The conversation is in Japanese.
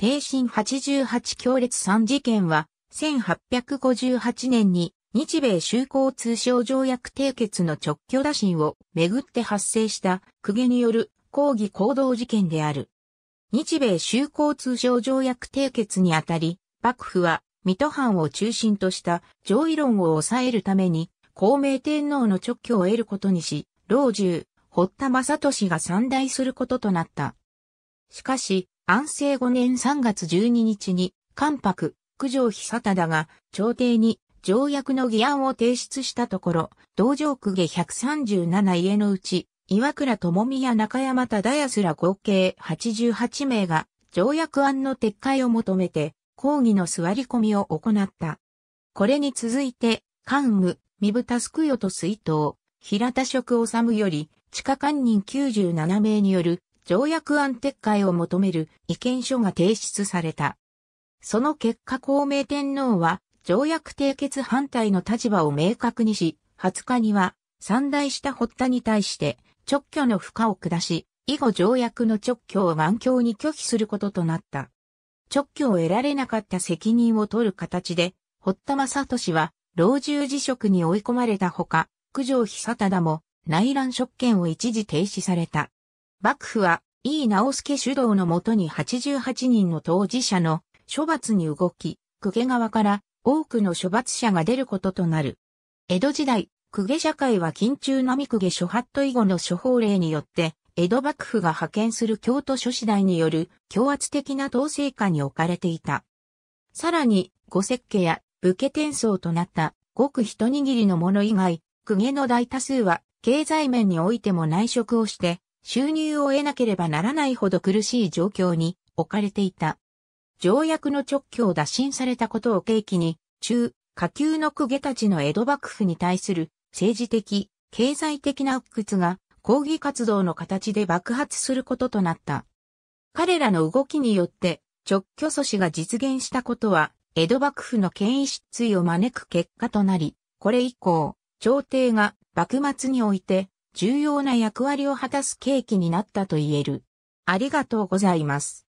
帝神88強烈3事件は、1858年に日米修好通商条約締結の直挙打診をめぐって発生した公家による抗議行動事件である。日米修好通商条約締結にあたり、幕府は水戸藩を中心とした上位論を抑えるために、孔明天皇の直挙を得ることにし、老中、堀田正俊が散大することとなった。しかし、安政5年3月12日に、関白、九条久忠が、朝廷に、条約の議案を提出したところ、道場区下137家のうち、岩倉智美や中山忠康ら合計88名が、条約案の撤回を求めて、抗議の座り込みを行った。これに続いて、関羽、三部タスよと水頭、平田職治より、地下官人97名による条約案撤回を求める意見書が提出された。その結果公明天皇は条約締結反対の立場を明確にし、20日には三大した堀田に対して直挙の負荷を下し、以後条約の直挙を頑強に拒否することとなった。直挙を得られなかった責任を取る形で、堀田正俊は老中辞職に追い込まれたほか、九条久忠も内乱職権を一時停止された。幕府は、井伊直輔主導のもとに88人の当事者の処罰に動き、公家側から多くの処罰者が出ることとなる。江戸時代、公家社会は緊中並公家諸法度以後の処方令によって、江戸幕府が派遣する京都諸次大による強圧的な統制下に置かれていた。さらに、五石家や武家転送となったごく一握りの者以外、公家の大多数は経済面においても内職をして収入を得なければならないほど苦しい状況に置かれていた。条約の直挙を打診されたことを契機に、中、下級の公家たちの江戸幕府に対する政治的、経済的な鬱屈が抗議活動の形で爆発することとなった。彼らの動きによって直挙阻止が実現したことは、江戸幕府の権威失墜を招く結果となり、これ以降、朝廷が幕末において重要な役割を果たす契機になったと言える。ありがとうございます。